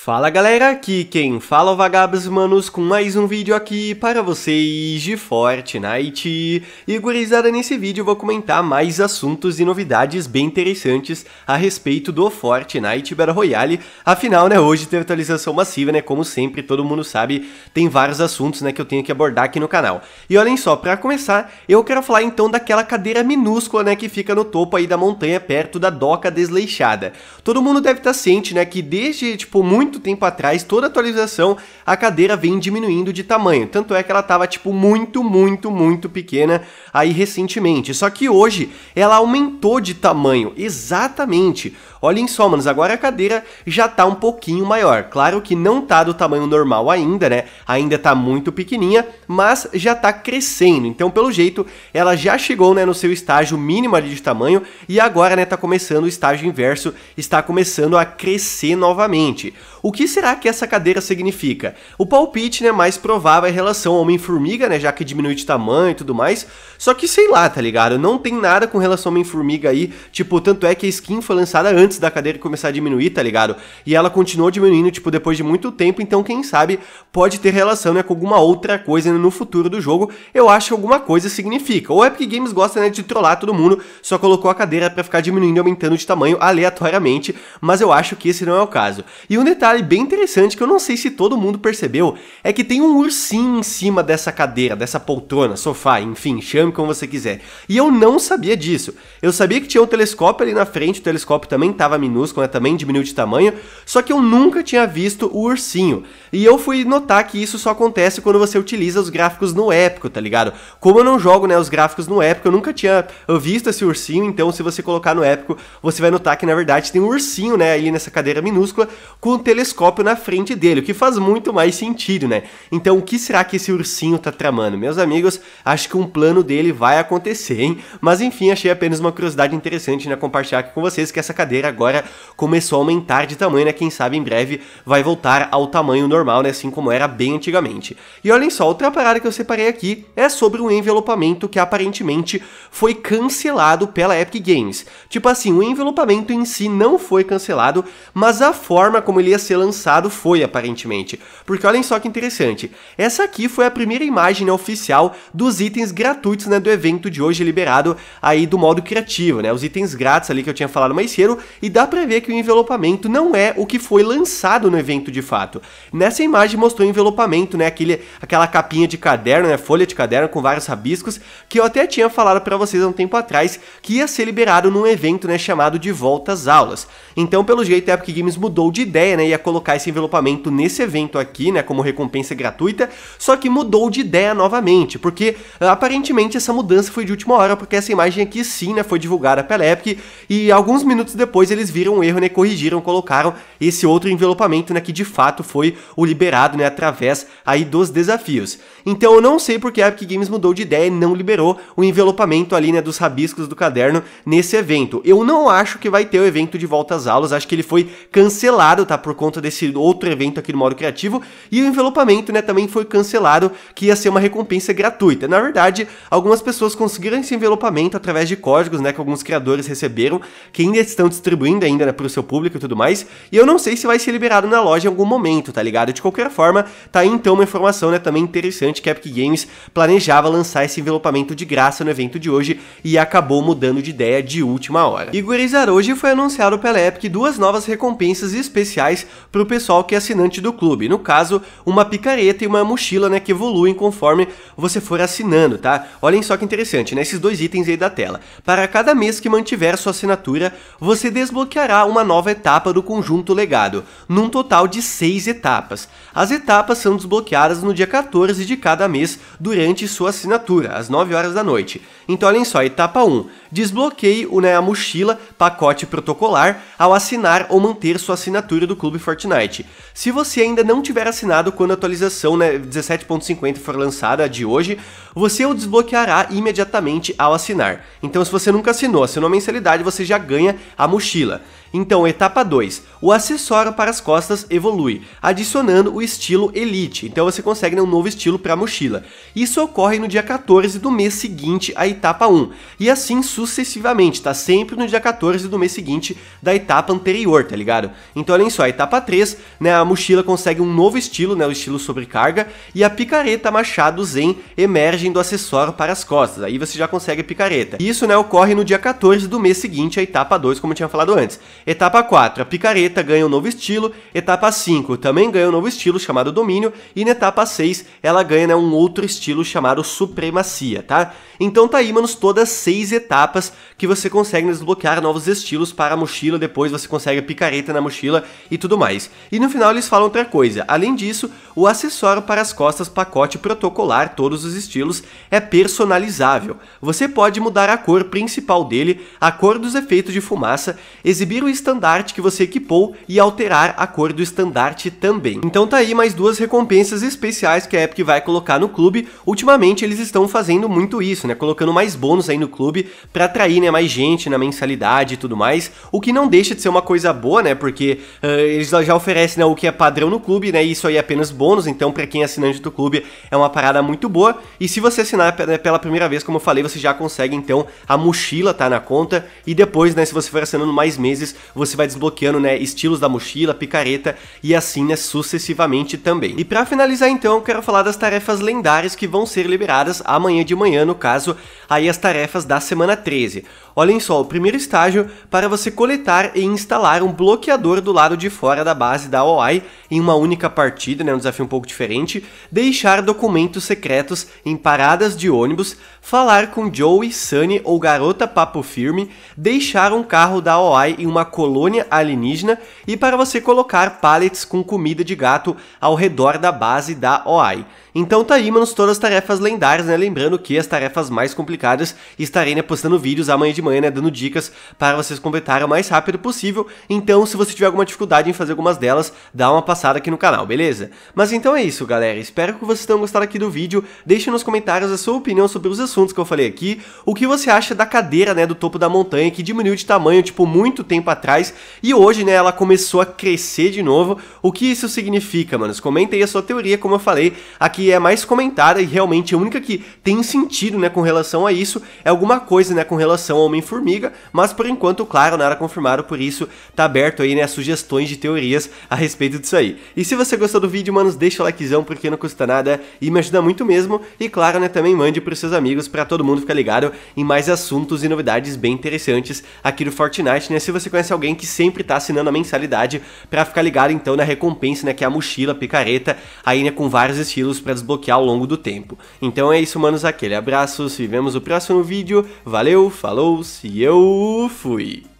Fala galera, aqui quem fala é o Vagabos Manos com mais um vídeo aqui para vocês de Fortnite. E gurizada, nesse vídeo eu vou comentar mais assuntos e novidades bem interessantes a respeito do Fortnite Battle Royale. Afinal, né, hoje teve atualização massiva, né, como sempre, todo mundo sabe, tem vários assuntos, né, que eu tenho que abordar aqui no canal. E olhem só, para começar, eu quero falar então daquela cadeira minúscula, né, que fica no topo aí da montanha, perto da doca desleixada. Todo mundo deve estar tá ciente, né, que desde, tipo, muito muito tempo atrás, toda atualização, a cadeira vem diminuindo de tamanho. Tanto é que ela tava, tipo, muito, muito, muito pequena aí recentemente. Só que hoje ela aumentou de tamanho, exatamente. Olhem só, manos, agora a cadeira já tá um pouquinho maior. Claro que não tá do tamanho normal ainda, né? Ainda tá muito pequenininha, mas já tá crescendo. Então, pelo jeito, ela já chegou, né, no seu estágio mínimo ali de tamanho e agora, né, tá começando o estágio inverso, está começando a crescer novamente. O que será que essa cadeira significa? O palpite, né, mais provável é em relação ao Homem-Formiga, né, já que diminui de tamanho e tudo mais. Só que sei lá, tá ligado? Não tem nada com relação ao Homem-Formiga aí. Tipo, tanto é que a skin foi lançada antes da cadeira começar a diminuir, tá ligado? E ela continuou diminuindo, tipo, depois de muito tempo. Então, quem sabe, pode ter relação, né, com alguma outra coisa no futuro do jogo. Eu acho que alguma coisa significa. Ou Epic Games gosta, né, de trollar todo mundo, só colocou a cadeira para ficar diminuindo e aumentando de tamanho aleatoriamente. Mas eu acho que esse não é o caso. E um detalhe detalhe bem interessante que eu não sei se todo mundo percebeu é que tem um ursinho em cima dessa cadeira, dessa poltrona, sofá, enfim, chame como você quiser. E eu não sabia disso. Eu sabia que tinha um telescópio ali na frente, o telescópio também estava minúsculo, né, também diminuiu de tamanho, só que eu nunca tinha visto o ursinho. E eu fui notar que isso só acontece quando você utiliza os gráficos no épico, tá ligado? Como eu não jogo né, os gráficos no épico, eu nunca tinha visto esse ursinho, então se você colocar no épico, você vai notar que na verdade tem um ursinho né, ali nessa cadeira minúscula com o telescópio telescópio na frente dele, o que faz muito mais sentido, né? Então, o que será que esse ursinho tá tramando? Meus amigos, acho que um plano dele vai acontecer, hein? Mas enfim, achei apenas uma curiosidade interessante, né? Compartilhar aqui com vocês que essa cadeira agora começou a aumentar de tamanho, né? Quem sabe em breve vai voltar ao tamanho normal, né? Assim como era bem antigamente. E olhem só, outra parada que eu separei aqui é sobre um envelopamento que aparentemente foi cancelado pela Epic Games. Tipo assim, o envelopamento em si não foi cancelado, mas a forma como ele ia ser ser lançado foi, aparentemente. Porque olhem só que interessante, essa aqui foi a primeira imagem né, oficial dos itens gratuitos né, do evento de hoje liberado aí do modo criativo, né? Os itens grátis ali que eu tinha falado mais cedo, e dá pra ver que o envelopamento não é o que foi lançado no evento de fato. Nessa imagem mostrou o envelopamento, né? Aquele, aquela capinha de caderno, né? Folha de caderno com vários rabiscos, que eu até tinha falado para vocês há um tempo atrás que ia ser liberado num evento né, chamado de Volta às Aulas. Então, pelo jeito, a Epic Games mudou de ideia né, colocar esse envelopamento nesse evento aqui, né, como recompensa gratuita, só que mudou de ideia novamente, porque ah, aparentemente essa mudança foi de última hora, porque essa imagem aqui sim, né, foi divulgada pela Epic e alguns minutos depois eles viram um erro, né, corrigiram, colocaram esse outro envelopamento, né, que de fato foi o liberado, né, através aí dos desafios. Então eu não sei porque a Epic Games mudou de ideia e não liberou o envelopamento ali, né, dos rabiscos do caderno nesse evento. Eu não acho que vai ter o evento de volta às aulas, acho que ele foi cancelado, tá, por conta conta desse outro evento aqui do modo Criativo. E o envelopamento, né, também foi cancelado, que ia ser uma recompensa gratuita. Na verdade, algumas pessoas conseguiram esse envelopamento através de códigos, né, que alguns criadores receberam, que ainda estão distribuindo ainda né, para o seu público e tudo mais. E eu não sei se vai ser liberado na loja em algum momento, tá ligado? De qualquer forma, tá aí então uma informação, né, também interessante que a Epic Games planejava lançar esse envelopamento de graça no evento de hoje e acabou mudando de ideia de última hora. E gurizar, hoje foi anunciado pela Epic duas novas recompensas especiais para o pessoal que é assinante do clube. No caso, uma picareta e uma mochila, né, que evoluem conforme você for assinando, tá? Olhem só que interessante, né? Esses dois itens aí da tela. Para cada mês que mantiver sua assinatura, você desbloqueará uma nova etapa do conjunto legado, num total de seis etapas. As etapas são desbloqueadas no dia 14 de cada mês durante sua assinatura, às 9 horas da noite. Então olhem só, etapa 1, desbloqueie né, a mochila pacote protocolar ao assinar ou manter sua assinatura do clube Fortnite. Se você ainda não tiver assinado quando a atualização né, 17.50 for lançada de hoje, você o desbloqueará imediatamente ao assinar. Então se você nunca assinou, assinou a mensalidade, você já ganha a mochila. Então, etapa 2, o acessório para as costas evolui, adicionando o estilo Elite, então você consegue né, um novo estilo para a mochila. Isso ocorre no dia 14 do mês seguinte à etapa 1, e assim sucessivamente, tá sempre no dia 14 do mês seguinte da etapa anterior, tá ligado? Então olhem só, a etapa 3, né, a mochila consegue um novo estilo, né, o estilo sobrecarga, e a picareta Machado Zen emergem do acessório para as costas, aí você já consegue a picareta. Isso, né, ocorre no dia 14 do mês seguinte à etapa 2, como eu tinha falado antes. Etapa 4, a picareta ganha um novo estilo. Etapa 5, também ganha um novo estilo chamado domínio. E na etapa 6, ela ganha né, um outro estilo chamado supremacia, tá? Então tá aí, manos, todas seis etapas que você consegue desbloquear novos estilos para a mochila. Depois você consegue a picareta na mochila e tudo mais. E no final eles falam outra coisa. Além disso, o acessório para as costas pacote protocolar, todos os estilos, é personalizável. Você pode mudar a cor principal dele, a cor dos efeitos de fumaça, exibir o estandarte que você equipou e alterar a cor do estandarte também. Então tá aí mais duas recompensas especiais que a Epic vai colocar no clube. Ultimamente eles estão fazendo muito isso, né? Colocando mais bônus aí no clube para atrair né, mais gente na mensalidade e tudo mais. O que não deixa de ser uma coisa boa, né? Porque uh, eles já oferecem né, o que é padrão no clube, né? E isso aí é apenas bônus. Então, para quem é assinante do clube, é uma parada muito boa. E se você assinar né, pela primeira vez, como eu falei, você já consegue então a mochila, tá? Na conta. E depois, né? Se você for assinando mais meses, você vai desbloqueando, né, estilos da mochila, picareta e assim, né, sucessivamente também. E para finalizar então, quero falar das tarefas lendárias que vão ser liberadas amanhã de manhã, no caso, aí as tarefas da semana 13. Olhem só, o primeiro estágio para você coletar e instalar um bloqueador do lado de fora da base da OI em uma única partida, né, um desafio um pouco diferente, deixar documentos secretos em paradas de ônibus, falar com Joey, Sunny ou Garota Papo Firme, deixar um carro da OI em uma colônia alienígena e para você colocar pallets com comida de gato ao redor da base da OI. Então tá aí, manos, todas as tarefas lendárias, né? Lembrando que as tarefas mais complicadas estarei né, postando vídeos amanhã de manhã, né? Dando dicas para vocês completarem o mais rápido possível. Então, se você tiver alguma dificuldade em fazer algumas delas, dá uma passada aqui no canal, beleza? Mas então é isso, galera. Espero que vocês tenham gostado aqui do vídeo. Deixe nos comentários a sua opinião sobre os assuntos que eu falei aqui. O que você acha da cadeira, né? Do topo da montanha que diminuiu de tamanho, tipo, muito tempo atrás atrás. E hoje, né, ela começou a crescer de novo. O que isso significa, manos? Comenta aí a sua teoria, como eu falei, aqui é mais comentada e realmente a única que tem sentido, né, com relação a isso é alguma coisa, né, com relação ao Homem-Formiga, mas por enquanto, claro, nada confirmado, por isso tá aberto aí, né, sugestões de teorias a respeito disso aí. E se você gostou do vídeo, manos, deixa o likezão porque não custa nada e me ajuda muito mesmo. E claro, né, também mande pros seus amigos para todo mundo ficar ligado em mais assuntos e novidades bem interessantes aqui do Fortnite, né? Se você conhece alguém que sempre tá assinando a mensalidade para ficar ligado então na recompensa, né, que é a mochila, a picareta, aí né, com vários estilos para desbloquear ao longo do tempo. Então é isso, manos, aquele abraço, se vemos no próximo vídeo, valeu, falou, se eu fui!